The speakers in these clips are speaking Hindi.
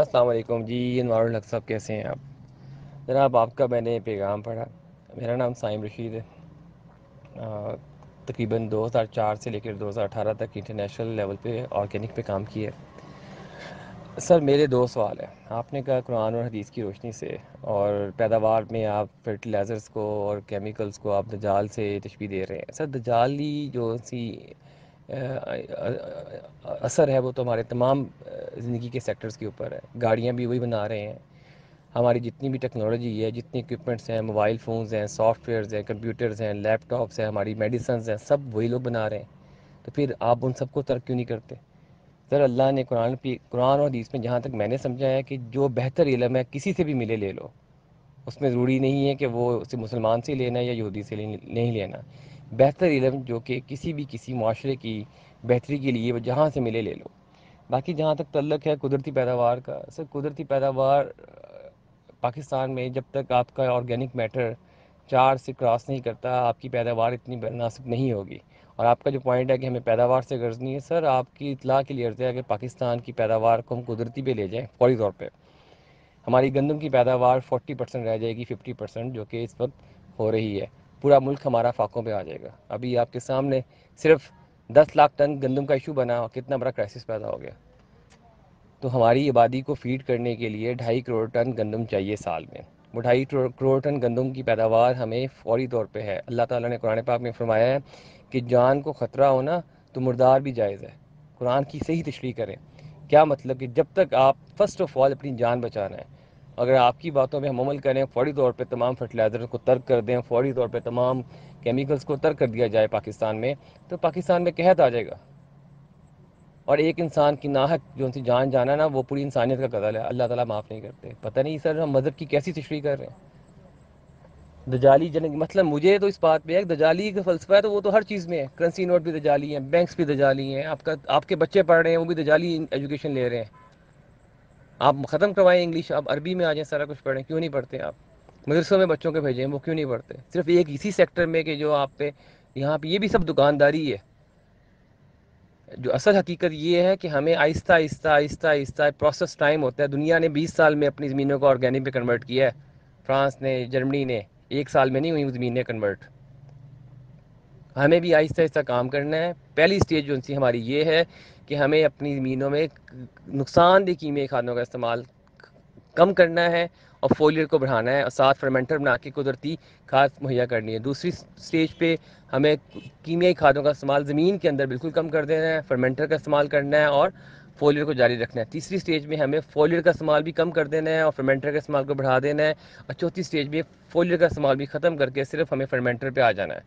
अस्सलाम जी अनवारुल साहब कैसे हैं आप जनाब आपका मैंने पैगाम पढ़ा मेरा नाम साइम रशीद है तकरीबन 2004 से लेकर 2018 तक इंटरनेशनल लेवल पे ऑर्गेनिक पे काम किया है सर मेरे दो सवाल हैं आपने कहा कुरान और हदीस की रोशनी से और पैदावार में आप फर्टिलाइज़र्स को और केमिकल्स को आप दजाल से तशबी दे रहे हैं सर दजाली जो सी असर है वो तो हमारे तमाम ज़िंदगी के सेक्टर्स के ऊपर है गाड़ियाँ भी वही बना रहे हैं हमारी जितनी भी टेक्नोलॉजी है जितनी इक्विपमेंट्स हैं मोबाइल फ़ोन्स हैं सॉफ्टवेयर्स हैं कंप्यूटर्स हैं लैपटॉप्स हैं हमारी मेडिसन हैं सब वही लोग बना रहे हैं तो फिर आप उन सबको तर्क क्यों नहीं करते सर अल्लाह ने कुरान पी कुरान और हदीस में जहाँ तक मैंने समझा है कि जो बेहतर इलम है किसी से भी मिले ले लो उसमें ज़रूरी नहीं है कि वो उसे मुसलमान से लेना है या यहूदी से नहीं लेना बेहतर इलम जो कि किसी भी किसी माशरे की बेहतरी के लिए जहाँ से मिले ले लो बाकी जहाँ तक तल्लक है कुदरती पैदावार का सर कुदरती पैदावार पाकिस्तान में जब तक आपका ऑर्गेनिक मैटर चार से क्रॉस नहीं करता आपकी पैदावार इतनी मुनासिब नहीं होगी और आपका जो पॉइंट है कि हमें पैदावार से गर्ज नहीं है सर आपकी इतला के लिए अर्ज़ है कि पाकिस्तान की पैदावार को हम कुदरती पे ले जाएँ फौरी तौर पर हमारी गंदम की पैदावार 40 परसेंट रह जाएगी 50 परसेंट जो कि इस वक्त हो रही है पूरा मुल्क हमारा फाकों पे आ जाएगा अभी आपके सामने सिर्फ दस लाख टन गंदम का इशू बना और कितना बड़ा क्राइसिस पैदा हो गया तो हमारी आबादी को फीड करने के लिए ढाई करोड़ टन गंदम चाहिए साल में वो ढाई करोड़ टन गंदम की पैदावार हमें फौरी तौर पे है अल्लाह ताला ने कुरान पाक में फरमाया है कि जान को ख़तरा होना तो मुर्दार भी जायज़ है कुरान की सही तशरी करें क्या मतलब कि जब तक आप फ़र्स्ट ऑफ ऑल अपनी जान बचाना है अगर आपकी बातों में हम अमल करें फौरी तौर पर तमाम फर्टिलाइज़र को तर्क कर दें फौरी तौर पर तमाम केमिकल्स को तर्क कर दिया जाए पाकिस्तान में तो पाकिस्तान में कहत आ जाएगा और एक इंसान की नाहक जो उनसे जान जाना ना वो पूरी इंसानियत का कदल है अल्लाह ताला माफ़ नहीं करते पता नहीं सर हम मज़हब की कैसी तशरी कर रहे हैं दजाली जन मतलब मुझे तो इस बात पे है दजाली का फलसफा है तो वो तो हर चीज़ में है करेंसी नोट भी दजाली हैं बैंक्स भी दजाली हैं आपका आपके बच्चे पढ़ रहे हैं वो भी दजाली एजुकेशन ले रहे हैं आप ख़त्म करवाएं इंग्लिश आप अरबी में आ जाएँ सारा कुछ पढ़ें क्यों नहीं पढ़ते आप मदरसों में बच्चों के भेजें वो क्यों नहीं पढ़ते सिर्फ एक इसी सेक्टर में कि जो आप पे यहाँ पे ये भी सब दुकानदारी है जो असल हकीकत ये है कि हमें आहिस्ता आहिस्ता आहिस्ता आहिस्ता प्रोसेस टाइम होता है दुनिया ने 20 साल में अपनी ज़मीनों को ऑर्गेनिक पे कन्वर्ट किया है फ्रांस ने जर्मनी ने एक साल में नहीं हुई ज़मीनें कन्वर्ट हमें भी आहिस्ता आहिस्ता काम करना है पहली स्टेज जो हमारी ये है कि हमें अपनी ज़मीनों में नुकसानदेह कीमियाई खादों का इस्तेमाल कम करना है और फोलियर को बढ़ाना है और साथ फर्मेंटर बना के कुदरती खाद मुहैया करनी है दूसरी स्टेज पे हमें कीमियाई खादों का इस्तेमाल ज़मीन के अंदर बिल्कुल कम कर देना है फर्मेंटर का इस्तेमाल करना है और फोलियर को जारी रखना है तीसरी स्टेज में हमें फोलियर का इस्तेमाल भी कम कर देना है और फर्मेंटर का इस्तेमाल को बढ़ा देना है और चौथी स्टेज में फोलियर का इस्तेमाल भी ख़त्म करके सिर्फ हमें फर्मेंटर पर आ जाना है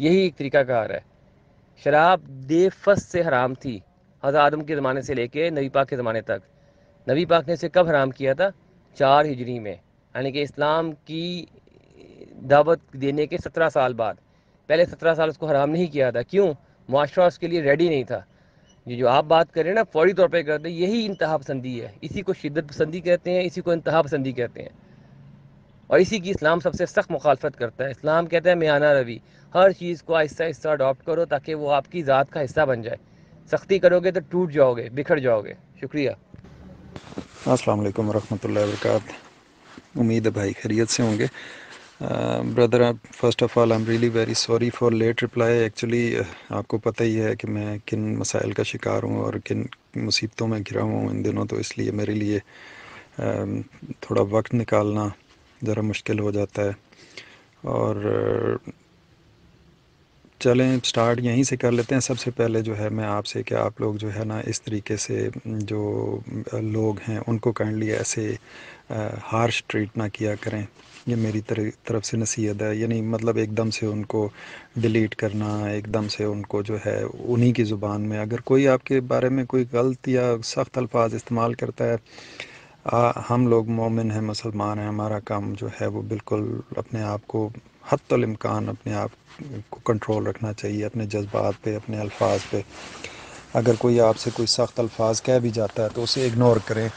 यही एक तरीका कार है शराब देफस से हराम थी हज़रत आदम के ज़माने से लेके नबी पाक के ज़माने तक नबी पाक ने इसे कब हराम किया था चार हिजरी में यानी कि इस्लाम की दावत देने के सत्रह साल बाद पहले सत्रह साल उसको हराम नहीं किया था क्यों माशरा उसके लिए रेडी नहीं था ये जो आप बात करें ना फौरी तौर पर करते यही इंतहा पसंदी है इसी को शिदत पसंदी कहते हैं इसी को इंतहा पसंदी कहते हैं और इसी की इस्लाम सबसे सख्त मुखालफत करता है इस्लाम कहता है म्याना रवि हर चीज़ को आहिस्ता आहिस्ता अडॉप्ट करो ताकि वो आपकी ज़ात का हिस्सा बन जाए सख्ती करोगे तो टूट जाओगे बिखर जाओगे शुक्रिया अस्सलाम वालेकुम रहमतुल्लाहि उम्मीद है भाई खैरियत से होंगे ब्रदर आप first of all I am really very sorry for late reply actually आपको पता ही है कि मैं किन मसाइल का शिकार हूँ और किन मुसीबतों में घिरा हूँ इन दिनों तो इसलिए मेरे लिए थोड़ा वक्त निकालना ज़रा मुश्किल हो जाता है और चलें स्टार्ट यहीं से कर लेते हैं सबसे पहले जो है मैं आपसे कि आप लोग जो है ना इस तरीके से जो लोग हैं उनको काइंडली ऐसे हार्श ट्रीट ना किया करें ये मेरी तरफ से नसीहत है यानी मतलब एकदम से उनको डिलीट करना एकदम से उनको जो है उन्हीं की ज़ुबान में अगर कोई आपके बारे में कोई गलत या सख्त अल्फाज इस्तेमाल करता है आ, हम लोग मोमिन हैं मुसलमान हैं हमारा काम जो है वो बिल्कुल अपने आप को हतमकान अपने आप को कंट्रोल रखना चाहिए अपने जज्बात पे अपने अल्फाज पे अगर कोई आपसे कोई सख्त अल्फाज कह भी जाता है तो उसे इग्नोर करें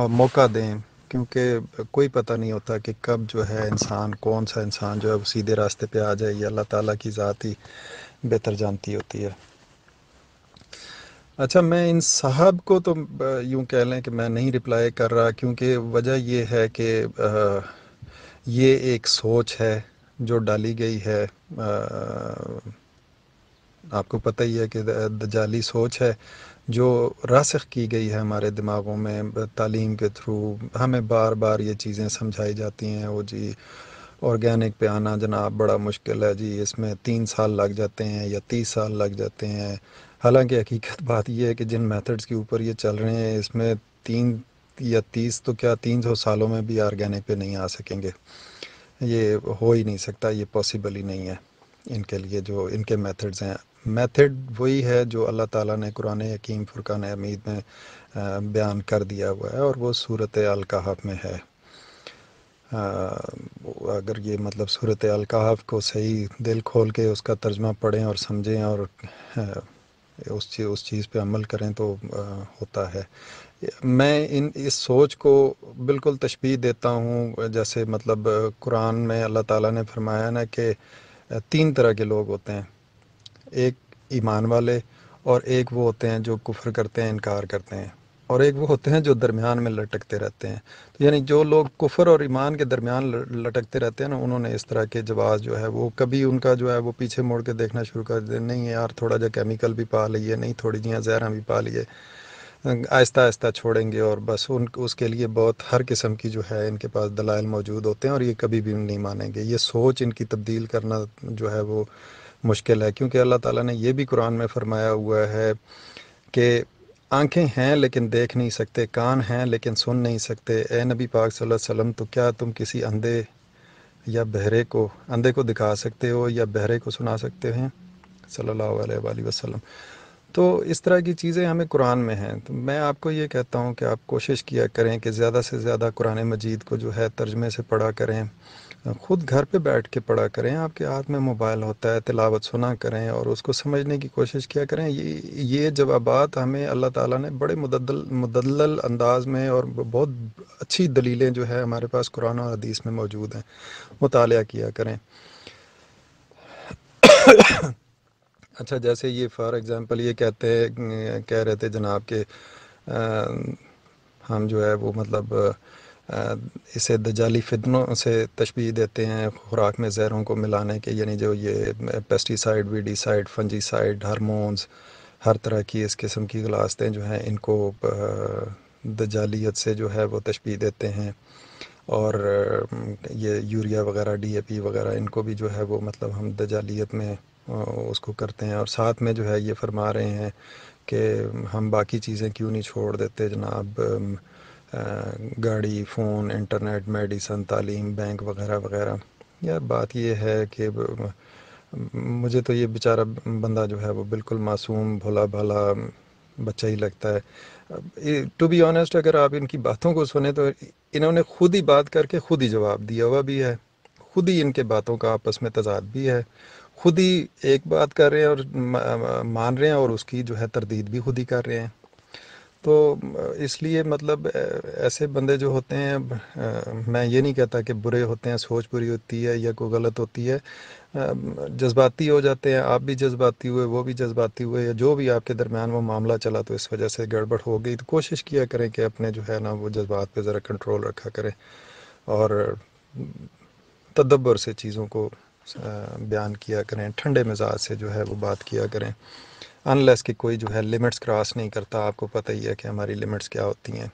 और मौका दें क्योंकि कोई पता नहीं होता कि कब जो है इंसान कौन सा इंसान जो है वो सीधे रास्ते पे आ जाए ये अल्लाह ताला की ज़ात ही बेहतर जानती होती है अच्छा मैं इन साहब को तो यूँ कह लें कि मैं नहीं रिप्लाई कर रहा क्योंकि वजह यह है कि ये एक सोच है जो डाली गई है आपको पता ही है कि जाली सोच है जो रासख की गई है हमारे दिमागों में तालीम के थ्रू हमें बार बार ये चीज़ें समझाई जाती हैं वो जी ऑर्गेनिक पे आना जनाब बड़ा मुश्किल है जी इसमें तीन साल लग जाते हैं या तीस साल लग जाते हैं हालांकि हकीकत बात यह है कि जिन मेथड्स के ऊपर ये चल रहे हैं इसमें तीन या तीस तो क्या तीन सौ सालों में भी ऑर्गेनिक पे नहीं आ सकेंगे ये हो ही नहीं सकता ये पॉसिबल ही नहीं है इनके लिए जो इनके मेथड्स हैं मेथड वही है जो अल्लाह ताला ने कुरान यकीम फ़ुरक़ान हमीद में बयान कर दिया हुआ है और वो सूरत अलकाहफ में है आ, अगर ये मतलब सूरत अलकाहफ को सही दिल खोल के उसका तर्जमा पढ़ें और समझें और आ, उस चीज़ उस चीज़ पे अमल करें तो आ, होता है मैं इन इस सोच को बिल्कुल तशबी देता हूँ जैसे मतलब कुरान में अल्लाह ताला ने फरमाया ना कि तीन तरह के लोग होते हैं एक ईमान वाले और एक वो होते हैं जो कुफर करते हैं इनकार करते हैं और एक वो होते हैं जो दरमियान में लटकते रहते हैं तो यानी जो लोग कुफर और ईमान के दरमियान लटकते रहते हैं ना उन्होंने इस तरह के जवाब जो है वो कभी उनका जो है वो पीछे मोड़ के देखना शुरू कर दे नहीं यार थोड़ा जहा केमिकल भी पा लिए नहीं थोड़ी जी जहरा भी पा लिए आहिस्ता आहिस्ता छोड़ेंगे और बस उन उसके लिए बहुत हर किस्म की जो है इनके पास दलाइल मौजूद होते हैं और ये कभी भी नहीं मानेंगे ये सोच इनकी तब्दील करना जो है वो मुश्किल है क्योंकि अल्लाह ताला ने यह भी कुरान में फरमाया हुआ है कि आंखें हैं लेकिन देख नहीं सकते कान हैं लेकिन सुन नहीं सकते ए नबी पाक सल्लल्लाहु अलैहि वसल्लम तो क्या तुम किसी अंधे या बहरे को अंधे को दिखा सकते हो या बहरे को सुना सकते हैं सल्लल्लाहु अलैहि वसल्लम तो इस तरह की चीज़ें हमें कुरान में हैं तो मैं आपको ये कहता हूँ कि आप कोशिश किया करें कि ज़्यादा से ज़्यादा कुरान मजीद को जो है तर्जमे से पढ़ा करें ख़ुद घर पे बैठ के पढ़ा करें आपके हाथ में मोबाइल होता है तिलावत सुना करें और उसको समझने की कोशिश किया करें ये ये जवाबात हमें अल्लाह ताला ने बड़े मुदल मुदल अंदाज में और बहुत अच्छी दलीलें जो है हमारे पास कुरान और हदीस में मौजूद हैं मुताल किया करें अच्छा जैसे ये फॉर एग्ज़ाम्पल ये कहते हैं अं, कह रहे थे जनाब के अं, हम जो है वो मतलब अं, इसे दजाली फितनों से तशबी देते हैं खुराक में ज़हरों को मिलाने के यानी जो ये पेस्टिसाइड वीडीसाइड फंजीसाइड हारमोन्स हर तरह की इस किस्म की गलासतें जो हैं इनको दजालियत से जो है वो तशबी देते हैं और ये यूरिया वगैरह डीएपी वगैरह इनको भी जो है वो मतलब हम दजालियत में उसको करते हैं और साथ में जो है ये फरमा रहे हैं कि हम बाकी चीज़ें क्यों नहीं छोड़ देते जनाब गाड़ी फ़ोन इंटरनेट मेडिसन तालीम बैंक वगैरह वगैरह यार बात यह है कि मुझे तो ये बेचारा बंदा जो है वो बिल्कुल मासूम भोला भाला बच्चा ही लगता है टू बी ऑनेस्ट अगर आप इनकी बातों को सुने तो इन्होंने खुद ही बात करके खुद ही जवाब दिया हुआ भी है खुद ही इनके बातों का आपस में तजाद भी है खुद ही एक बात कर रहे हैं और मान रहे हैं और उसकी जो है तरदीद भी खुद ही कर रहे हैं तो इसलिए मतलब ऐसे बंदे जो होते हैं मैं ये नहीं कहता कि बुरे होते हैं सोच बुरी होती है या कोई गलत होती है जज्बाती हो जाते हैं आप भी जज्बाती हुए वो भी जज्बाती हुए या जो भी आपके दरमियान वो मामला चला तो इस वजह से गड़बड़ हो गई तो कोशिश किया करें कि अपने जो है ना वो जज्बात पे ज़रा कंट्रोल रखा करें और तदब्बर से चीज़ों को बयान किया करें ठंडे मिजाज से जो है वो बात किया करें अनलेस कि कोई जो है लिमिट्स क्रॉस नहीं करता आपको पता ही है कि हमारी लिमिट्स क्या होती हैं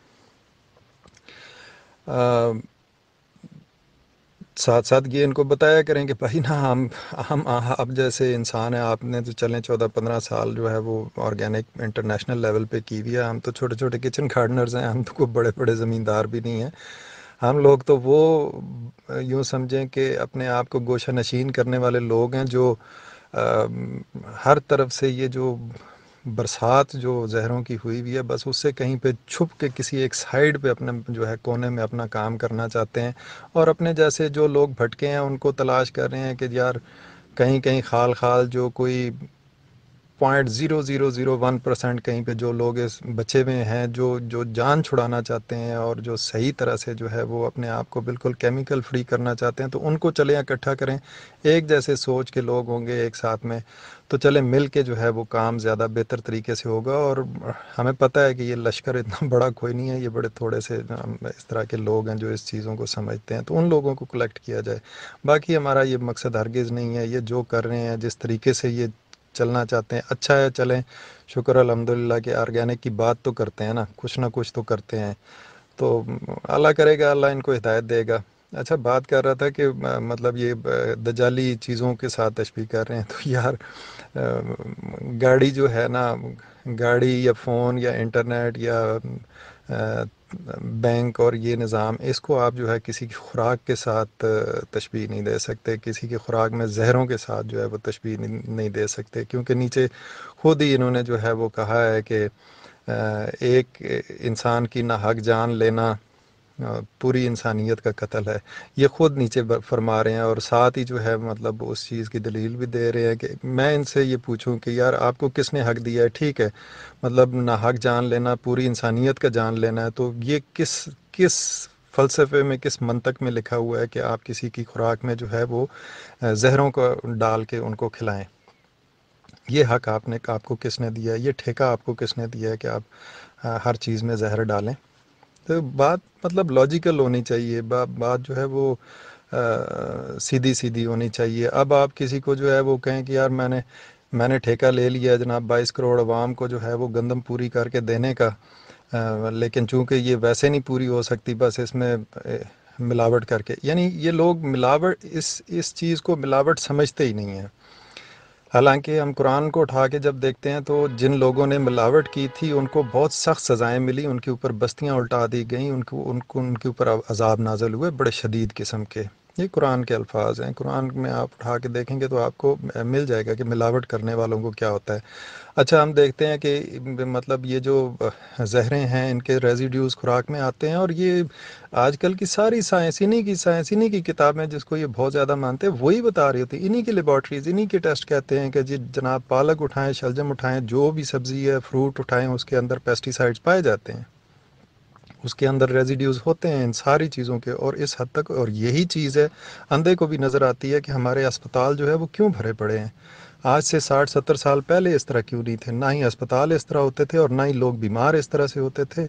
साथ साथ ये इनको बताया करें कि भाई ना हम हम आप जैसे इंसान हैं आपने तो चलें चौदह पंद्रह साल जो है वो ऑर्गेनिक इंटरनेशनल लेवल पे की हुई है हम तो छोटे छोटे किचन गार्डनर्स हैं हम तो कोई बड़े बड़े ज़मींदार भी नहीं हैं हम लोग तो वो यूँ समझें कि अपने आप को गोशा नशीन करने वाले लोग हैं जो आ, हर तरफ से ये जो बरसात जो जहरों की हुई हुई है बस उससे कहीं पे छुप के किसी एक साइड पे अपने जो है कोने में अपना काम करना चाहते हैं और अपने जैसे जो लोग भटके हैं उनको तलाश कर रहे हैं कि यार कहीं कहीं खाल खाल जो कोई point zero zero zero one percent कहीं पे जो लोग इस बचे हुए हैं जो जो जान छुड़ाना चाहते हैं और जो सही तरह से जो है वो अपने आप को बिल्कुल केमिकल फ्री करना चाहते हैं तो उनको चले इकट्ठा करें एक जैसे सोच के लोग होंगे एक साथ में तो चले मिल के जो है वो काम ज़्यादा बेहतर तरीके से होगा और हमें पता है कि ये लश्कर इतना बड़ा कोई नहीं है ये बड़े थोड़े से इस तरह के लोग हैं जो इस चीज़ों को समझते हैं तो उन लोगों को कलेक्ट किया जाए बाकी हमारा ये मकसद हरगिज़ नहीं है ये जो कर रहे हैं जिस तरीके से ये चलना चाहते हैं अच्छा है चलें शुक्र अलहमदिल्ला के आर्गेनिक की बात तो करते हैं ना कुछ ना कुछ तो करते हैं तो अल्लाह करेगा अल्लाह इनको हिदायत देगा अच्छा बात कर रहा था कि मतलब ये दजाली चीज़ों के साथ तशबी कर रहे हैं तो यार गाड़ी जो है ना गाड़ी या फ़ोन या इंटरनेट या बैंक और ये निज़ाम इसको आप जो है किसी की खुराक के साथ तशबी नहीं दे सकते किसी की खुराक में जहरों के साथ जो है वो तशबी नहीं दे सकते क्योंकि नीचे खुद ही इन्होंने जो है वो कहा है कि एक इंसान की ना हक जान लेना पूरी इंसानियत का कत्ल है ये ख़ुद नीचे फरमा रहे हैं और साथ ही जो है मतलब उस चीज़ की दलील भी दे रहे हैं कि मैं इनसे ये पूछूं कि यार आपको किसने हक दिया है ठीक है मतलब ना हक जान लेना पूरी इंसानियत का जान लेना है तो ये किस किस फ़लसफ़े में किस मंतक में लिखा हुआ है कि आप किसी की खुराक में जो है वो जहरों को डाल के उनको खिलाएं ये हक आपने आपको किसने दिया है ये ठेका आपको किसने दिया है कि आप हर चीज़ में जहर डालें तो बात मतलब लॉजिकल होनी चाहिए बा, बात जो है वो आ, सीधी सीधी होनी चाहिए अब आप किसी को जो है वो कहें कि यार मैंने मैंने ठेका ले लिया जनाब बाईस करोड़ अवाम को जो है वो गंदम पूरी करके देने का आ, लेकिन चूंकि ये वैसे नहीं पूरी हो सकती बस इसमें मिलावट करके यानी ये लोग मिलावट इस इस चीज़ को मिलावट समझते ही नहीं हैं हालांकि हम कुरान को उठा के जब देखते हैं तो जिन लोगों ने मिलावट की थी उनको बहुत सख्त सज़ाएँ मिली उनके ऊपर बस्तियाँ उल्टा दी गई उनको उनको उनके ऊपर अजाब नाजल हुए बड़े शदीद किस्म के ये कुरान के अल्फाज हैं कुरान में आप उठा के देखेंगे तो आपको मिल जाएगा कि मिलावट करने वालों को क्या होता है अच्छा हम देखते हैं कि मतलब ये जो जहरें हैं इनके रेजिड्यूज़ खुराक में आते हैं और ये आजकल की सारी साइंस इन्हीं की साइंस इन्हीं की किताबें जिसको ये बहुत ज़्यादा मानते हैं वही बता रही होती इन्हीं की लेबॉट्रीज इन्हीं के टेस्ट कहते हैं कि जी जनाब पालक उठाएँ शलजम उठाएँ जो भी सब्ज़ी है फ्रूट उठाएँ उसके अंदर पेस्टिसाइड्स पाए जाते हैं उसके अंदर रेजिड्यूज़ होते हैं इन सारी चीज़ों के और इस हद तक और यही चीज़ है अंधे को भी नज़र आती है कि हमारे अस्पताल जो है वो क्यों भरे पड़े हैं आज से साठ सत्तर साल पहले इस तरह क्यों नहीं थे ना ही अस्पताल इस तरह होते थे और ना ही लोग बीमार इस तरह से होते थे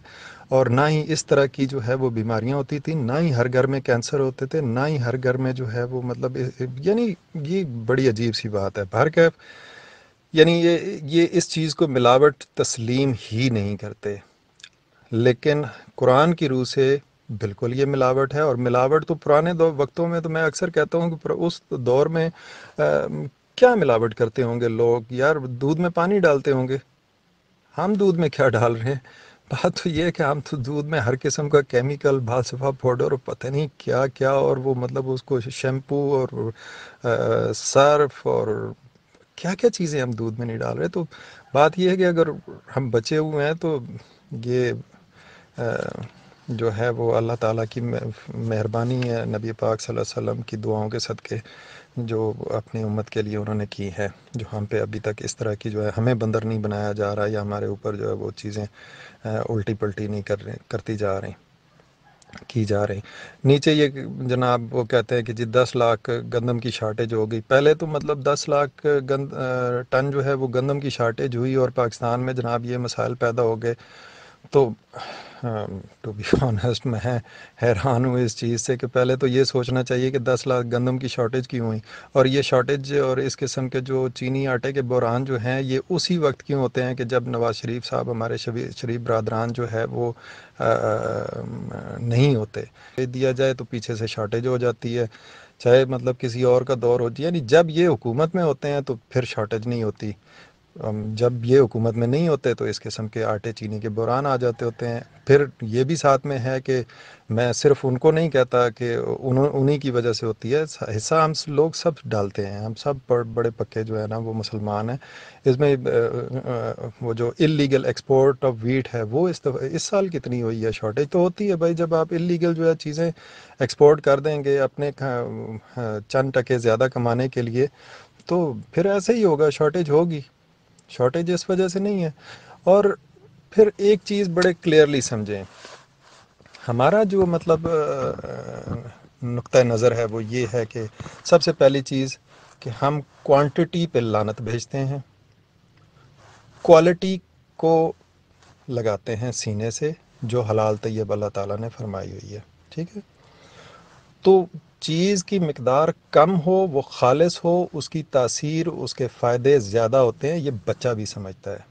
और ना ही इस तरह की जो है वो बीमारियां होती थी ना ही हर घर में कैंसर होते थे ना ही हर घर में जो है वो मतलब यानी ये बड़ी अजीब सी बात है बाहर कैफ यानी ये ये इस चीज़ को मिलावट तस्लीम ही नहीं करते लेकिन कुरान की रूह से बिल्कुल ये मिलावट है और मिलावट तो पुराने दो वक्तों में तो मैं अक्सर कहता हूँ कि उस दौर में आ, क्या मिलावट करते होंगे लोग यार दूध में पानी डालते होंगे हम दूध में क्या डाल रहे हैं बात तो ये है कि हम तो दूध में हर किस्म का केमिकल बासफा पाउडर और पता नहीं क्या क्या और वो मतलब उसको शैम्पू और आ, सर्फ और क्या क्या चीज़ें हम दूध में नहीं डाल रहे तो बात यह है कि अगर हम बचे हुए हैं तो ये जो है वो अल्लाह ताला की मेहरबानी है नबी पाक सल्लल्लाहु अलैहि वसल्लम की दुआओं के सदक़े जो अपनी उम्मत के लिए उन्होंने की है जो हम पे अभी तक इस तरह की जो है हमें बंदर नहीं बनाया जा रहा है या हमारे ऊपर जो है वो चीज़ें उल्टी पलटी नहीं कर रही करती जा रही की जा रही नीचे ये जनाब वो कहते हैं कि जी दस लाख गंदम की शार्टेज हो गई पहले तो मतलब दस लाख गंद टन जो है वो गंदम की शार्टेज हुई और पाकिस्तान में जनाब ये मसाइल पैदा हो गए तो टू बी ऑनेस्ट मैं हैरान हूँ इस चीज़ से कि पहले तो ये सोचना चाहिए कि 10 लाख गंदम की शॉर्टेज क्यों हुई और ये शॉर्टेज और इस किस्म के जो चीनी आटे के बुरान जो हैं ये उसी वक्त क्यों होते हैं कि जब नवाज़ शरीफ साहब हमारे शरीफ बरदरान जो है वो आ, uh, um, नहीं होते दिया जाए तो पीछे से शॉर्टेज हो जाती है चाहे मतलब किसी और का दौर हो जाए यानी जब ये हुकूमत में होते हैं तो फिर शॉर्टेज नहीं होती जब ये हुकूमत में नहीं होते तो इस किस्म के आटे चीनी के बुरान आ जाते होते हैं फिर ये भी साथ में है कि मैं सिर्फ उनको नहीं कहता कि उन्हीं की वजह से होती है हिस्सा हम लोग सब डालते हैं हम सब बड़े पक्के जो है ना वो मुसलमान हैं इसमें वो जो इलीगल एक्सपोर्ट ऑफ वीट है वो इस दफ़, इस साल कितनी हुई है शॉर्टेज तो होती है भाई जब आप इलीगल जो है चीज़ें एक्सपोर्ट कर देंगे अपने चंद टके ज़्यादा कमाने के लिए तो फिर ऐसे ही होगा शॉर्टेज होगी शॉर्टेज इस वजह से नहीं है और फिर एक चीज़ बड़े क्लियरली समझें हमारा जो मतलब नुक़ नज़र है वो ये है कि सबसे पहली चीज़ कि हम क्वांटिटी पे लानत भेजते हैं क्वालिटी को लगाते हैं सीने से जो हलाल तैयब अल्लाह ताला ने फरमाई हुई है ठीक है तो चीज़ की मकदार कम हो वो ख़ालस हो उसकी तासीर उसके फ़ायदे ज़्यादा होते हैं ये बच्चा भी समझता है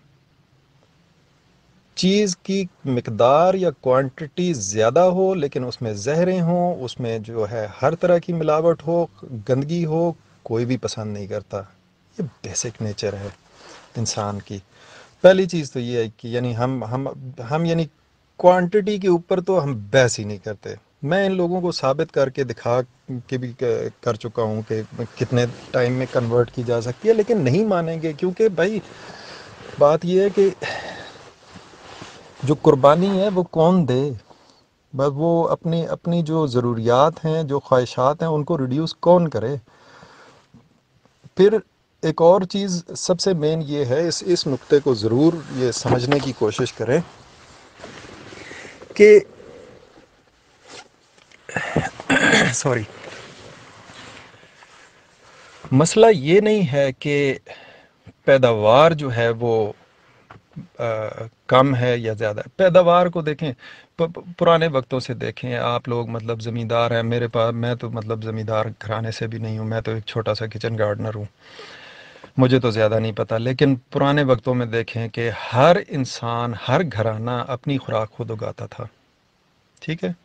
चीज़ की मकदार या क्वांटिटी ज़्यादा हो लेकिन उसमें जहरें हों उसमें जो है हर तरह की मिलावट हो गंदगी हो कोई भी पसंद नहीं करता ये बेसिक नेचर है इंसान की पहली चीज़ तो ये है कि यानी हम हम हम यानी क्वांटिटी के ऊपर तो हम बहस ही नहीं करते मैं इन लोगों को साबित करके दिखा के भी कर चुका हूँ कि कितने टाइम में कन्वर्ट की जा सकती है लेकिन नहीं मानेंगे क्योंकि भाई बात यह है कि जो कुर्बानी है वो कौन दे बस वो अपनी अपनी जो ज़रूरियात हैं जो ख्वाहिशात हैं उनको रिड्यूस कौन करे फिर एक और चीज़ सबसे मेन ये है इस इस नुक्ते को ज़रूर ये समझने की कोशिश करें कि सॉरी मसला ये नहीं है कि पैदावार जो है वो आ, कम है या ज़्यादा है पैदावार को देखें प, पुराने वक्तों से देखें आप लोग मतलब ज़मींदार हैं मेरे पास मैं तो मतलब ज़मींदार घराने से भी नहीं हूँ मैं तो एक छोटा सा किचन गार्डनर हूँ मुझे तो ज़्यादा नहीं पता लेकिन पुराने वक्तों में देखें कि हर इंसान हर घराना अपनी खुराक खुद उगाता था ठीक है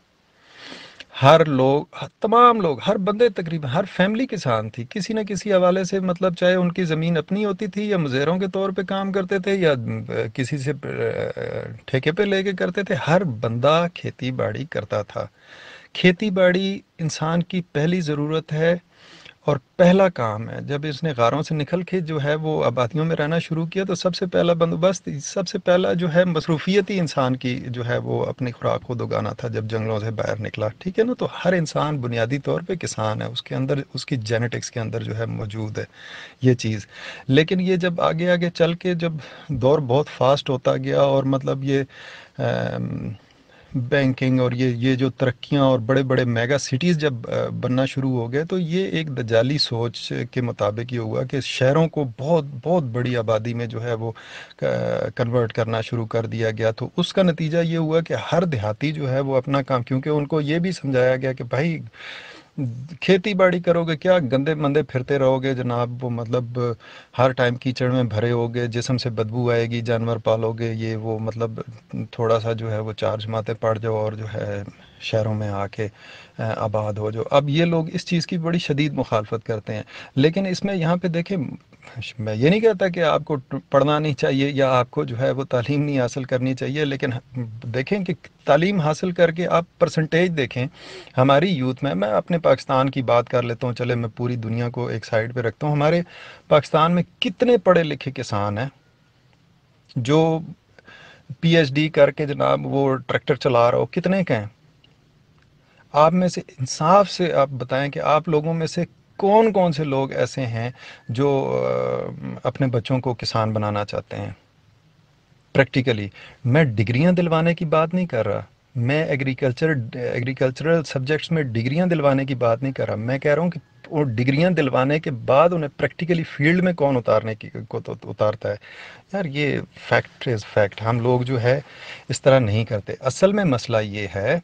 हर लोग तमाम लोग हर बंदे तकरीबन हर फैमिली किसान थी किसी न किसी हवाले से मतलब चाहे उनकी ज़मीन अपनी होती थी या मुजेरों के तौर पे काम करते थे या किसी से ठेके पे लेके करते थे हर बंदा खेती बाड़ी करता था खेती बाड़ी इंसान की पहली ज़रूरत है और पहला काम है जब इसने गारों से निकल के जो है वो आबादियों में रहना शुरू किया तो सबसे पहला बंदोबस्त सबसे पहला जो है मसरूफियती इंसान की जो है वो अपनी खुराक को दोगाना था जब जंगलों से बाहर निकला ठीक है ना तो हर इंसान बुनियादी तौर पे किसान है उसके अंदर उसकी जेनेटिक्स के अंदर जो है मौजूद है ये चीज़ लेकिन ये जब आगे आगे चल के जब दौर बहुत फास्ट होता गया और मतलब ये आ, बैंकिंग और ये ये जो तरक्कियां और बड़े बड़े मेगा सिटीज़ जब बनना शुरू हो गए तो ये एक दजाली सोच के मुताबिक ये हुआ कि शहरों को बहुत बहुत बड़ी आबादी में जो है वो कन्वर्ट करना शुरू कर दिया गया तो उसका नतीजा ये हुआ कि हर देहाती जो है वो अपना काम क्योंकि उनको ये भी समझाया गया कि भाई खेती बाड़ी करोगे क्या गंदे मंदे फिरते रहोगे जनाब वो मतलब हर टाइम कीचड़ में भरे होगे जिसम से बदबू आएगी जानवर पालोगे ये वो मतलब थोड़ा सा जो है वो चार्ज माते पड़ जाओ और जो है शहरों में आके आबाद हो जो अब ये लोग इस चीज़ की बड़ी शदीद मुखालफत करते हैं लेकिन इसमें यहाँ पे देखें मैं ये नहीं कहता कि आपको पढ़ना नहीं चाहिए या आपको जो है वो तालीम नहीं हासिल करनी चाहिए लेकिन देखें कि तालीम हासिल करके आप परसेंटेज देखें हमारी यूथ में मैं अपने पाकिस्तान की बात कर लेता हूँ चले मैं पूरी दुनिया को एक साइड पर रखता हूँ हमारे पाकिस्तान में कितने पढ़े लिखे किसान हैं जो पीएचडी करके जनाब वो ट्रैक्टर चला रहा हो कितने के हैं आप में से इंसाफ से आप बताएं कि आप लोगों में से कौन कौन से लोग ऐसे हैं जो अपने बच्चों को किसान बनाना चाहते हैं प्रैक्टिकली मैं डिग्रियां दिलवाने की बात नहीं कर रहा मैं एग्रीकल्चर एग्रीकल्चरल सब्जेक्ट्स में डिग्रियां दिलवाने की बात नहीं कर रहा मैं कह रहा हूँ कि वो डिग्रियां दिलवाने के बाद उन्हें प्रैक्टिकली फील्ड में कौन उतारने की को तो उतारता है यार ये फैक्ट इज़ फैक्ट हम लोग जो है इस तरह नहीं करते असल में मसला ये है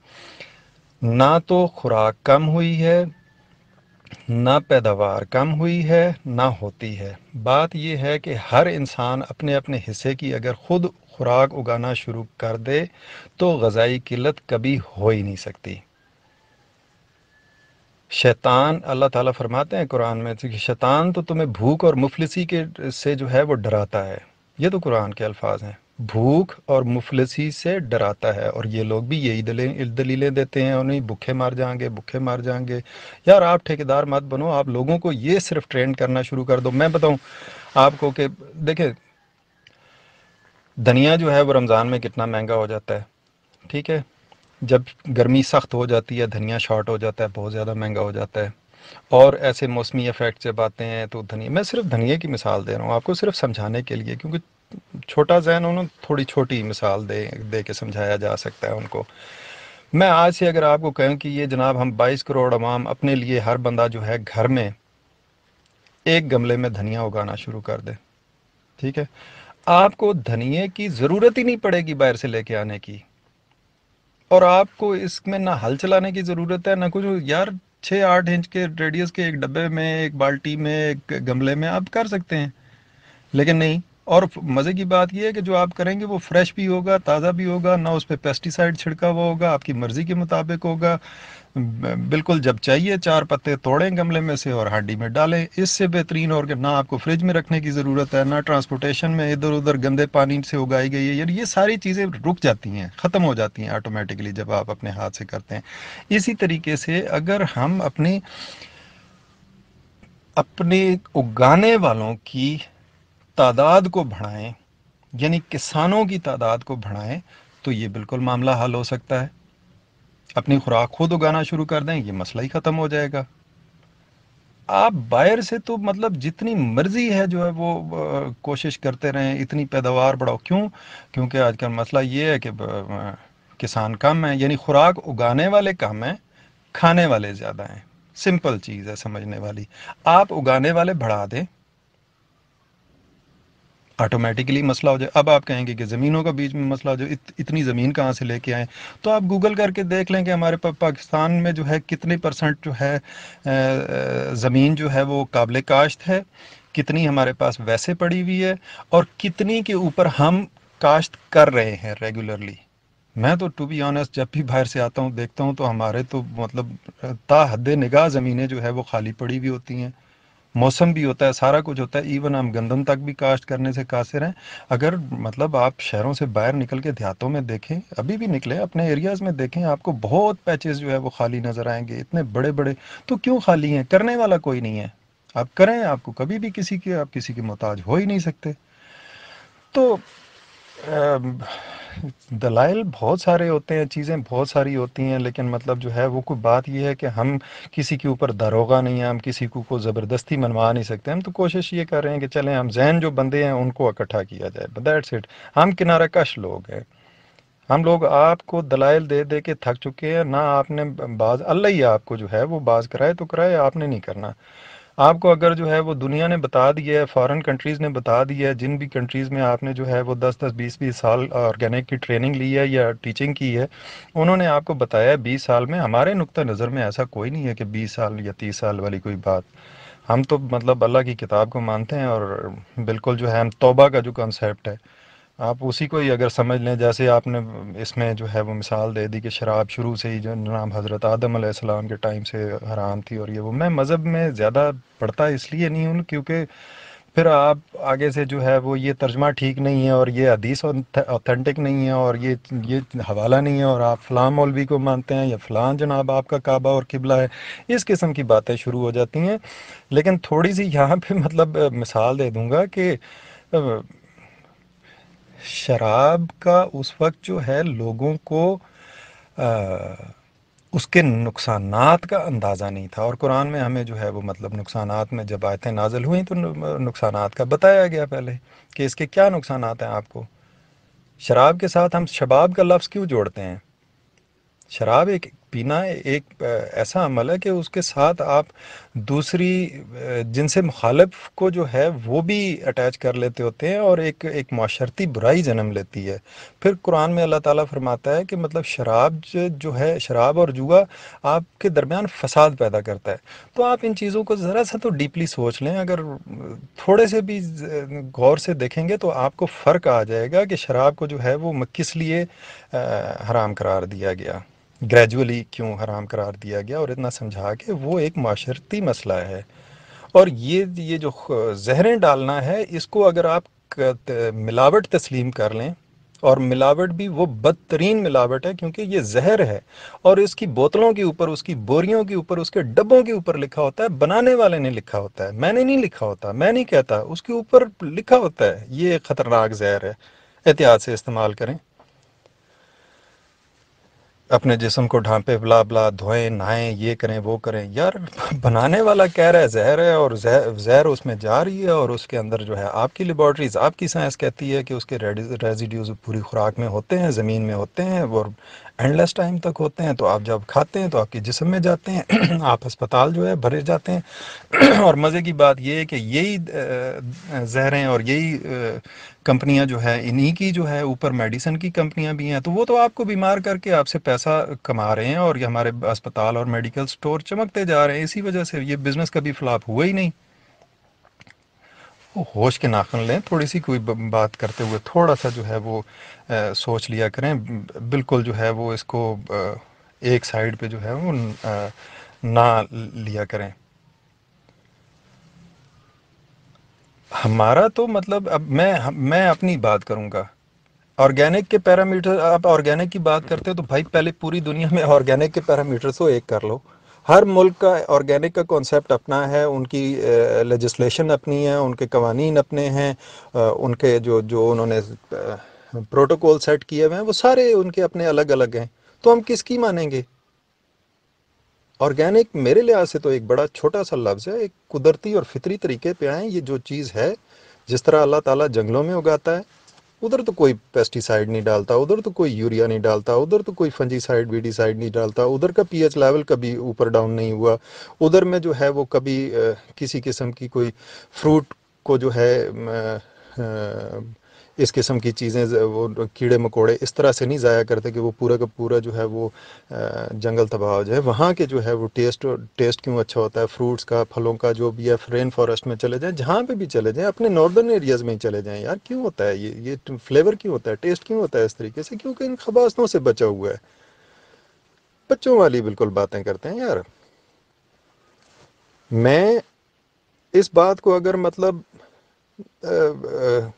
ना तो खुराक कम हुई है ना पैदावार कम हुई है ना होती है बात यह है कि हर इंसान अपने अपने हिस्से की अगर ख़ुद खुराक उगाना शुरू कर दे तो गज़ाई किल्लत कभी हो ही नहीं सकती शैतान अल्लाह ताला फरमाते हैं कुरान में कि शैतान तो तुम्हें भूख और मुफलिसी के से जो है वो डराता है ये तो कुरान के अल्फाज हैं भूख और मुफलसी से डराता है और ये लोग भी यही दलील दलीलें देते हैं उन्हें भूखे मार जाएंगे भूखे मार जाएंगे यार आप ठेकेदार मत बनो आप लोगों को ये सिर्फ ट्रेंड करना शुरू कर दो मैं बताऊं आपको कि देखें धनिया जो है वो रमज़ान में कितना महंगा हो जाता है ठीक है जब गर्मी सख्त हो जाती है धनिया शॉर्ट हो जाता है बहुत ज़्यादा महंगा हो जाता है और ऐसे मौसमी इफ़ेक्ट जब आते हैं तो धनिया मैं सिर्फ धनिया की मिसाल दे रहा हूँ आपको सिर्फ समझाने के लिए क्योंकि छोटा जहन उन्हें थोड़ी छोटी मिसाल दे दे के समझाया जा सकता है उनको मैं आज से अगर आपको कहूं कि ये जनाब हम 22 करोड़ अवाम अपने लिए हर बंदा जो है घर में एक गमले में धनिया उगाना शुरू कर दे ठीक है आपको धनिए की ज़रूरत ही नहीं पड़ेगी बाहर से लेके आने की और आपको इसमें ना हल चलाने की ज़रूरत है ना कुछ यार छः आठ इंच के रेडियस के एक डब्बे में एक बाल्टी में एक गमले में आप कर सकते हैं लेकिन नहीं और मज़े की बात यह है कि जो आप करेंगे वो फ्रेश भी होगा ताज़ा भी होगा ना उस पर पेस्टिसाइड छिड़का हुआ होगा आपकी मर्ज़ी के मुताबिक होगा बिल्कुल जब चाहिए चार पत्ते तोड़ें गमले में से और हड्डी में डालें इससे बेहतरीन और ना आपको फ्रिज में रखने की ज़रूरत है ना ट्रांसपोर्टेशन में इधर उधर गंदे पानी से उगाई गई है यानी ये सारी चीज़ें रुक जाती हैं ख़त्म हो जाती हैं ऑटोमेटिकली जब आप अपने हाथ से करते हैं इसी तरीके से अगर हम अपनी अपने उगाने वालों की तादाद को बढ़ाएं यानी किसानों की तादाद को बढ़ाएं तो ये बिल्कुल मामला हल हो सकता है अपनी खुराक खुद उगाना शुरू कर दें ये मसला ही ख़त्म हो जाएगा आप बायर से तो मतलब जितनी मर्जी है जो है वो कोशिश करते रहें इतनी पैदावार बढ़ाओ क्यों क्योंकि आजकल मसला ये है कि किसान कम है यानी खुराक उगाने वाले कम हैं खाने वाले ज़्यादा हैं सिंपल चीज़ है समझने वाली आप उगाने वाले बढ़ा दें ऑटोमेटिकली मसला हो जाए अब आप कहेंगे कि ज़मीनों का बीच में मसला हो जाए इत, इतनी ज़मीन कहाँ से लेके आए तो आप गूगल करके देख लें कि हमारे पा, पाकिस्तान में जो है कितने परसेंट जो है ज़मीन जो है वो काबिल काश्त है कितनी हमारे पास वैसे पड़ी हुई है और कितनी के ऊपर हम काश्त कर रहे हैं रेगुलरली मैं तो टू बी ऑनेस्ट जब भी बाहर से आता हूँ देखता हूँ तो हमारे तो मतलब ता हद निगाह ज़मीनें जो है वो खाली पड़ी हुई होती हैं मौसम भी होता है सारा कुछ होता है इवन हम गंदम तक भी काश्त करने से कासिर हैं अगर मतलब आप शहरों से बाहर निकल के देहातों में देखें अभी भी निकले अपने एरियाज़ में देखें आपको बहुत पैचेस जो है वो खाली नज़र आएंगे इतने बड़े बड़े तो क्यों खाली हैं करने वाला कोई नहीं है आप करें आपको कभी भी किसी के आप किसी के मोहताज हो ही नहीं सकते तो दलाइल बहुत सारे होते हैं चीज़ें बहुत सारी होती हैं लेकिन मतलब जो है वो कोई बात ये है कि हम किसी के ऊपर दारोगा नहीं है हम किसी को को ज़बरदस्ती मनवा नहीं सकते हम तो कोशिश ये कर रहे हैं कि चलें हम जैन जो बंदे हैं उनको इकट्ठा किया जाए दैट्स इट हम किनारा कश लोग हैं हम लोग आपको दलाइल दे दे के थक चुके हैं ना आपने बाज अल्लाह ही आपको जो है वो बाज कराए तो कराए आपने नहीं करना आपको अगर जो है वो दुनिया ने बता दिया है फॉरेन कंट्रीज़ ने बता दिया है जिन भी कंट्रीज़ में आपने जो है वो 10 10 20 20 साल ऑर्गेनिक की ट्रेनिंग ली है या टीचिंग की है उन्होंने आपको बताया 20 साल में हमारे नुक्ता नज़र में ऐसा कोई नहीं है कि 20 साल या 30 साल वाली कोई बात हम तो मतलब अल्लाह की किताब को मानते हैं और बिल्कुल जो है हम तोबा का जो कॉन्सेप्ट है आप उसी को ही अगर समझ लें जैसे आपने इसमें जो है वो मिसाल दे दी कि शराब शुरू से ही जो नाम हज़रत आदम आसमाम के टाइम से हराम थी और ये वो मैं मज़हब में ज़्यादा पढ़ता इसलिए नहीं हूँ क्योंकि फिर आप आगे से जो है वो ये तर्जमा ठीक नहीं है और ये हदीस ऑथेंटिक नहीं है और ये ये हवाला नहीं है और आप फ़लाँ मौलवी को मानते हैं या फ़लां जनाब आपका काबा और किबला है इस किस्म की बातें शुरू हो जाती हैं लेकिन थोड़ी सी यहाँ पे मतलब मिसाल दे दूँगा कि शराब का उस वक्त जो है लोगों को आ, उसके नुकसान का अंदाज़ा नहीं था और कुरान में हमें जो है वो मतलब नुकसान में जब आयतें नाजल हुई तो नुकसान का बताया गया पहले कि इसके क्या नुकसान हैं आपको शराब के साथ हम शबाब का लफ्ज़ क्यों जोड़ते हैं शराब एक पीना एक ऐसा अमल है कि उसके साथ आप दूसरी जिनसे मुखालफ को जो है वो भी अटैच कर लेते होते हैं और एक एक माशरती बुराई जन्म लेती है फिर कुरान में अल्लाह ताला फरमाता है कि मतलब शराब जो है शराब और जुआ आपके दरमियान फसाद पैदा करता है तो आप इन चीज़ों को ज़रा सा तो डीपली सोच लें अगर थोड़े से भी गौर से देखेंगे तो आपको फ़र्क आ जाएगा कि शराब को जो है वो किस लिए हराम करार दिया गया ग्रेजुअली क्यों हराम करार दिया गया और इतना समझा के वो एक माशरती मसला है और ये ये जो जहरें डालना है इसको अगर आप मिलावट तस्लीम कर लें और मिलावट भी वो बदतरीन मिलावट है क्योंकि ये जहर है और इसकी बोतलों के ऊपर उसकी बोरियों के ऊपर उसके डब्बों के ऊपर लिखा होता है बनाने वाले ने लिखा होता है मैंने नहीं लिखा होता मैं नहीं कहता उसके ऊपर लिखा होता है ये खतरनाक जहर है एहतियात से इस्तेमाल करें अपने जिसम को ढांपे बला बला धोएं नहाएं ये करें वो करें यार बनाने वाला कह रहा है जहर है और जहर, उसमें जा रही है और उसके अंदर जो है आपकी लेबॉर्टरीज़ आपकी साइंस कहती है कि उसके रेजिड्यूज पूरी खुराक में होते हैं ज़मीन में होते हैं और एंडलेस टाइम तक होते हैं तो आप जब खाते हैं तो आपके जिसम में जाते हैं आप अस्पताल जो है भरे जाते हैं और मज़े की बात यह है कि यही जहरें और यही कंपनियां जो है इन्हीं की जो है ऊपर मेडिसिन की कंपनियां भी हैं तो वो तो आपको बीमार करके आपसे पैसा कमा रहे हैं और ये हमारे अस्पताल और मेडिकल स्टोर चमकते जा रहे हैं इसी वजह से ये बिज़नेस कभी फ्लॉप हुआ ही नहीं होश के नाखन लें थोड़ी सी कोई बात करते हुए थोड़ा सा जो है वो सोच लिया करें बिल्कुल जो है वो इसको एक साइड पे जो है वो ना लिया करें हमारा तो मतलब अब मैं मैं अपनी बात करूंगा ऑर्गेनिक के पैरामीटर आप ऑर्गेनिक की बात करते हो तो भाई पहले पूरी दुनिया में ऑर्गेनिक के पैरामीटर्स को एक कर लो हर मुल्क का ऑर्गेनिक का कॉन्सेप्ट अपना है उनकी लेजिस्लेशन अपनी है उनके कवानीन अपने हैं उनके जो जो उन्होंने प्रोटोकॉल सेट किए हुए हैं वो सारे उनके अपने अलग अलग हैं तो हम किसकी मानेंगे ऑर्गेनिक मेरे लिहाज से तो एक बड़ा छोटा सा लफ्ज़ है एक कुदरती और फितरी तरीके पे आए ये जो चीज़ है जिस तरह अल्लाह ताला जंगलों में उगाता है उधर तो कोई पेस्टिसाइड नहीं डालता उधर तो कोई यूरिया नहीं डालता उधर तो कोई फंजीसाइड वीडीसाइड नहीं डालता उधर का पीएच लेवल कभी ऊपर डाउन नहीं हुआ उधर में जो है वो कभी किसी किस्म की कोई फ्रूट को जो है इस किस्म की चीज़ें वो कीड़े मकोड़े इस तरह से नहीं ज़ाया करते कि वो पूरा का पूरा जो है वो जंगल तबाह हो जाए वहाँ के जो है वो टेस्ट टेस्ट क्यों अच्छा होता है फ्रूट्स का फलों का जो भी है रेन फॉरेस्ट में चले जाएँ जहाँ पर भी चले जाएँ अपने नॉर्दर्न एरियाज़ में ही चले जाएँ यार क्यों होता है ये ये तो फ्लेवर क्यों होता है टेस्ट क्यों होता है इस तरीके से क्योंकि इन खबासों से बचा हुआ है बच्चों वाली बिल्कुल बातें करते हैं यार मैं इस बात को अगर मतलब आ, आ,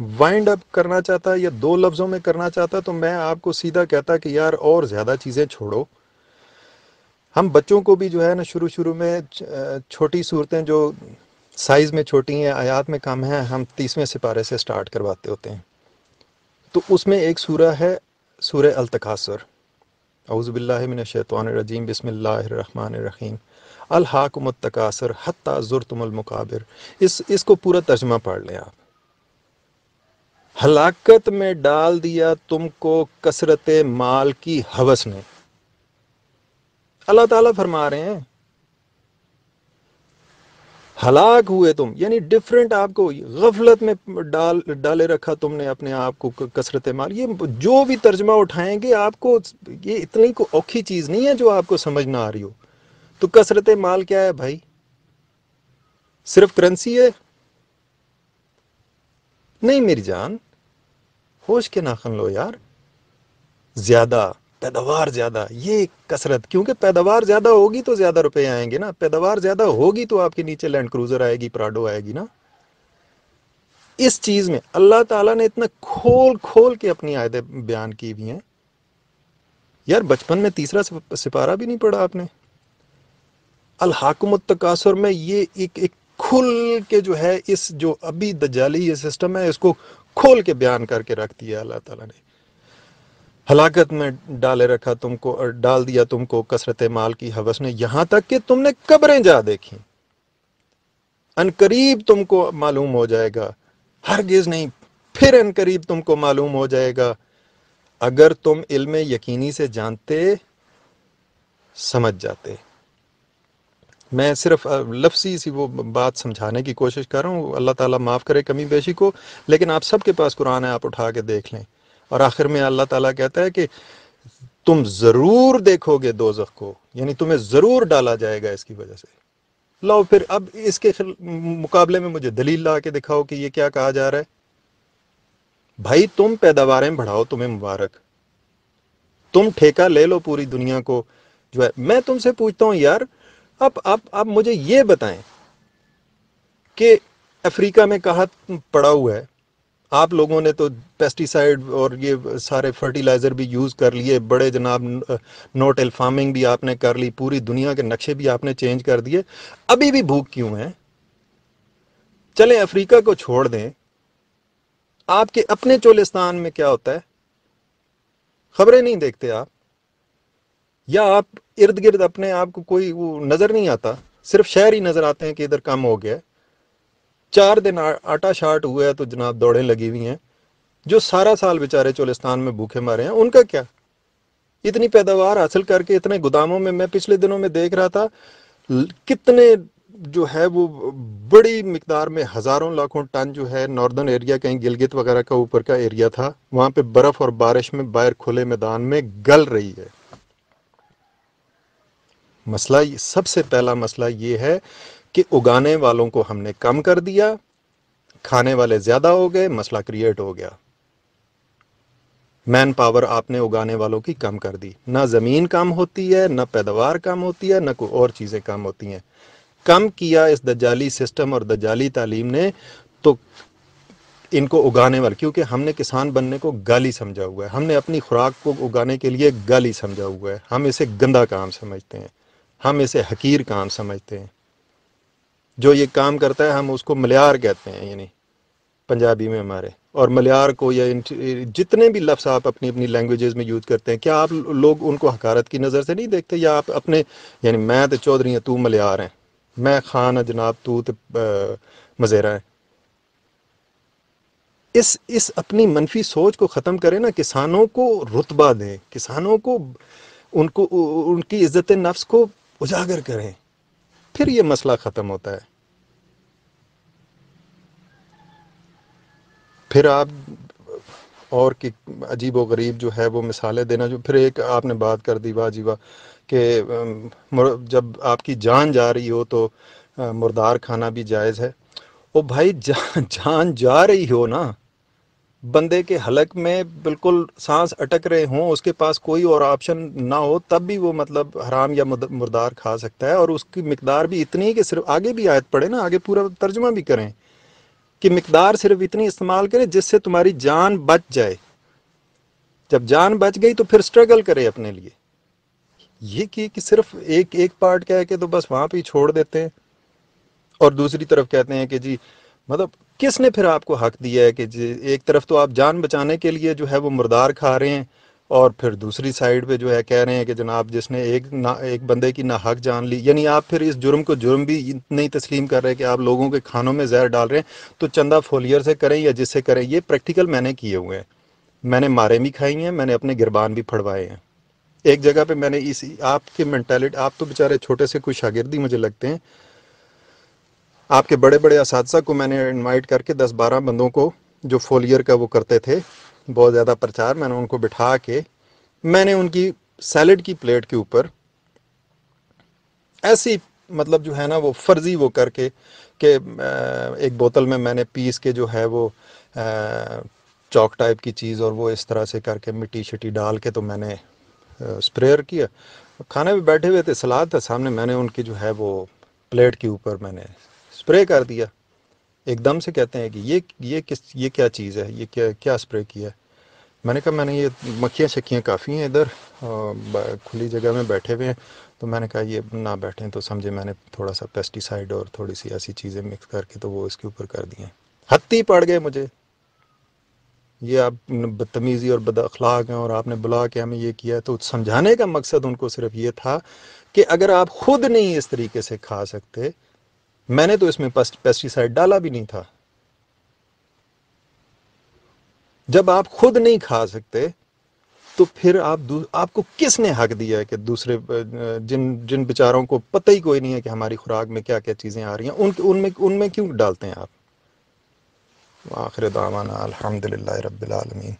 वाइंड अप करना चाहता या दो लफ्ज़ों में करना चाहता तो मैं आपको सीधा कहता कि यार और ज़्यादा चीज़ें छोड़ो हम बच्चों को भी जो है ना शुरू शुरू में छोटी सूरतें जो साइज़ में छोटी हैं आयात में कम हैं हम तीसवें सिपारे से स्टार्ट करवाते होते हैं तो उसमें एक सूरा है सूर अलतकासर अउज़बिल्लिमिनशैतवानरजीम बसमीम अलहाकुमतकासर हती ज़ुरतमलमक़ाबिर इस इसको पूरा तर्जमा पढ़ लें आप हलाकत में डाल दिया तुमको कसरत माल की हवस ने अल्लाह ताला फरमा रहे हैं हलाक हुए तुम यानी डिफरेंट आपको गफलत में डाल डाले रखा तुमने अपने आप को कसरत माल ये जो भी तर्जमा उठाएंगे आपको ये इतनी को औखी चीज़ नहीं है जो आपको समझ ना आ रही हो तो कसरत माल क्या है भाई सिर्फ करेंसी है नहीं मेरी जान होश के नाखन लो यार ज्यादा पैदावार ज्यादा ये कसरत क्योंकि पैदावार ज्यादा होगी तो ज्यादा रुपए आएंगे ना पैदावार ज्यादा होगी तो आपके नीचे लैंड क्रूजर आएगी प्राडो आएगी ना इस चीज में अल्लाह ताला ने इतना खोल खोल के अपनी आयतें बयान की भी हैं यार बचपन में तीसरा सिपारा भी नहीं पढ़ा आपने अलहाकुम तकासुर में ये एक एक खुल के जो है इस जो अभी दजाली ये सिस्टम है इसको खोल के बयान करके रख दिया अल्लाह ताला ने हलाकत में डाले रखा तुमको और डाल दिया तुमको कसरत माल की हवस ने यहां तक कि तुमने कब्रें जा देखी अनकरीब तुमको मालूम हो जाएगा हरगिज़ नहीं फिर अनकरीब तुमको मालूम हो जाएगा अगर तुम इल्म यकीनी से जानते समझ जाते मैं सिर्फ लफ्सी सी वो बात समझाने की कोशिश कर रहा हूँ अल्लाह ताला माफ़ करे कमी बेशी को लेकिन आप सबके पास कुरान है आप उठा के देख लें और आखिर में अल्लाह ताला कहता है कि तुम ज़रूर देखोगे दोजख को यानी तुम्हें ज़रूर डाला जाएगा इसकी वजह से लाओ फिर अब इसके मुकाबले में मुझे दलील ला के दिखाओ कि ये क्या कहा जा रहा है भाई तुम पैदावारें बढ़ाओ तुम्हें मुबारक तुम ठेका ले लो पूरी दुनिया को जो है मैं तुमसे पूछता हूँ यार अब आप आप मुझे ये बताएं कि अफ्रीका में कहा पड़ा हुआ है आप लोगों ने तो पेस्टिसाइड और ये सारे फर्टिलाइज़र भी यूज़ कर लिए बड़े जनाब नोटेल फार्मिंग भी आपने कर ली पूरी दुनिया के नक्शे भी आपने चेंज कर दिए अभी भी भूख क्यों है चलें अफ्रीका को छोड़ दें आपके अपने चोलिस्तान में क्या होता है खबरें नहीं देखते आप या आप इर्द गिर्द अपने आप को कोई वो नज़र नहीं आता सिर्फ शहर ही नज़र आते हैं कि इधर कम हो गया चार दिन आ, आटा शाट हुआ है तो जनाब दौड़े लगी हुई हैं जो सारा साल बेचारे चोलिस्तान में भूखे मारे हैं उनका क्या इतनी पैदावार हासिल करके इतने गोदामों में मैं पिछले दिनों में देख रहा था कितने जो है वो बड़ी मकदार में हज़ारों लाखों टन जो है नॉर्दर्न एरिया कहीं गिलगित वगैरह का ऊपर का एरिया था वहाँ पे बर्फ़ और बारिश में बाहर खुले मैदान में गल रही है मसला सबसे पहला मसला ये है कि उगाने वालों को हमने कम कर दिया खाने वाले ज़्यादा हो गए मसला क्रिएट हो गया मैन पावर आपने उगाने वालों की कम कर दी ना ज़मीन कम होती है ना पैदावार कम होती है ना कोई और चीज़ें कम होती हैं कम किया इस दजाली सिस्टम और दजाली तालीम ने तो इनको उगाने वाले क्योंकि हमने किसान बनने को गाली समझा हुआ है हमने अपनी खुराक को उगाने के लिए गाली समझा हुआ है हम इसे गंदा काम समझते हैं हम इसे हकीर काम समझते हैं जो ये काम करता है हम उसको मलयार कहते हैं यानी पंजाबी में हमारे और मलयार को या जितने भी लफ्स आप अपनी अपनी लैंग्वेजेस में यूज़ करते हैं क्या आप लोग उनको हकारत की नज़र से नहीं देखते या आप अपने यानी मैं तो चौधरी हैं तू मलयार हैं मैं खान जनाब तू तो मज़ेरा है इस इस अपनी मनफी सोच को ख़त्म करें ना किसानों को रुतबा दें किसानों को उनको उनकी इज़्ज़त नफ्स को उजागर करें फिर ये मसला ख़त्म होता है फिर आप और की अजीब व गरीब जो है वो मिसालें देना जो फिर एक आपने बात कर दी वाह जीवा कि जब आपकी जान जा रही हो तो मुर्दार खाना भी जायज़ है ओ भाई जान जान जा रही हो ना बंदे के हलक में बिल्कुल सांस अटक रहे हों उसके पास कोई और ऑप्शन ना हो तब भी वो मतलब हराम या मुर्दार खा सकता है और उसकी मकदार भी इतनी कि सिर्फ आगे भी आयत पड़े ना आगे पूरा तर्जमा भी करें कि मकदार सिर्फ इतनी इस्तेमाल करें जिससे तुम्हारी जान बच जाए जब जान बच गई तो फिर स्ट्रगल करे अपने लिए ये कि, कि सिर्फ एक एक पार्ट कह के तो बस वहां पर ही छोड़ देते हैं और दूसरी तरफ कहते हैं कि जी मतलब किसने फिर आपको हक दिया है कि एक तरफ तो आप जान बचाने के लिए जो है वो मुर्दार खा रहे हैं और फिर दूसरी साइड पे जो है कह रहे हैं कि जनाब जिसने एक ना एक बंदे की ना हक जान ली यानी आप फिर इस जुर्म को जुर्म भी नहीं तस्लीम कर रहे कि आप लोगों के खानों में जहर डाल रहे हैं तो चंदा फोलियर से करें या जिससे करें ये प्रैक्टिकल मैंने किए हुए हैं मैंने मारे भी खाई हैं मैंने अपने गिरबान भी फड़वाए हैं एक जगह पे मैंने इस आपके मैंटेलिटी आप तो बेचारे छोटे से कुछ शागिर्दी मुझे लगते हैं आपके बड़े बड़े इस को मैंने इनवाइट करके दस बारह बंदों को जो फोलियर का वो करते थे बहुत ज़्यादा प्रचार मैंने उनको बिठा के मैंने उनकी सैलड की प्लेट के ऊपर ऐसी मतलब जो है ना वो फर्जी वो करके के एक बोतल में मैंने पीस के जो है वो चौक टाइप की चीज़ और वो इस तरह से करके मिट्टी शिटी डाल के तो मैंने स्प्रेयर किया खाने में बैठे हुए थे सलाद था सामने मैंने उनकी जो है वो प्लेट के ऊपर मैंने स्प्रे कर दिया एकदम से कहते हैं कि ये ये किस ये क्या चीज़ है ये क्या क्या स्प्रे किया मैंने कहा मैंने ये मक्खियाँ शक्खियाँ काफ़ी हैं इधर खुली जगह में बैठे हुए हैं तो मैंने कहा ये ना बैठे तो समझे मैंने थोड़ा सा पेस्टिसाइड और थोड़ी सी ऐसी चीज़ें मिक्स करके तो वो इसके ऊपर कर दिए हत्ती पड़ गए मुझे ये आप बदतमीज़ी और अखलाक हैं और आपने बुला के हमें ये किया तो समझाने का मकसद उनको सिर्फ ये था कि अगर आप ख़ुद नहीं इस तरीके से खा सकते मैंने तो इसमें पेस्टिसाइड डाला भी नहीं था जब आप खुद नहीं खा सकते तो फिर आप आपको किसने हक दिया है कि दूसरे जिन जिन बेचारों को पता ही कोई नहीं है कि हमारी खुराक में क्या क्या चीज़ें आ रही हैं उन उनमें उनमें क्यों डालते हैं आप आखिर दामाना अलहमदिल्ला रबालमीन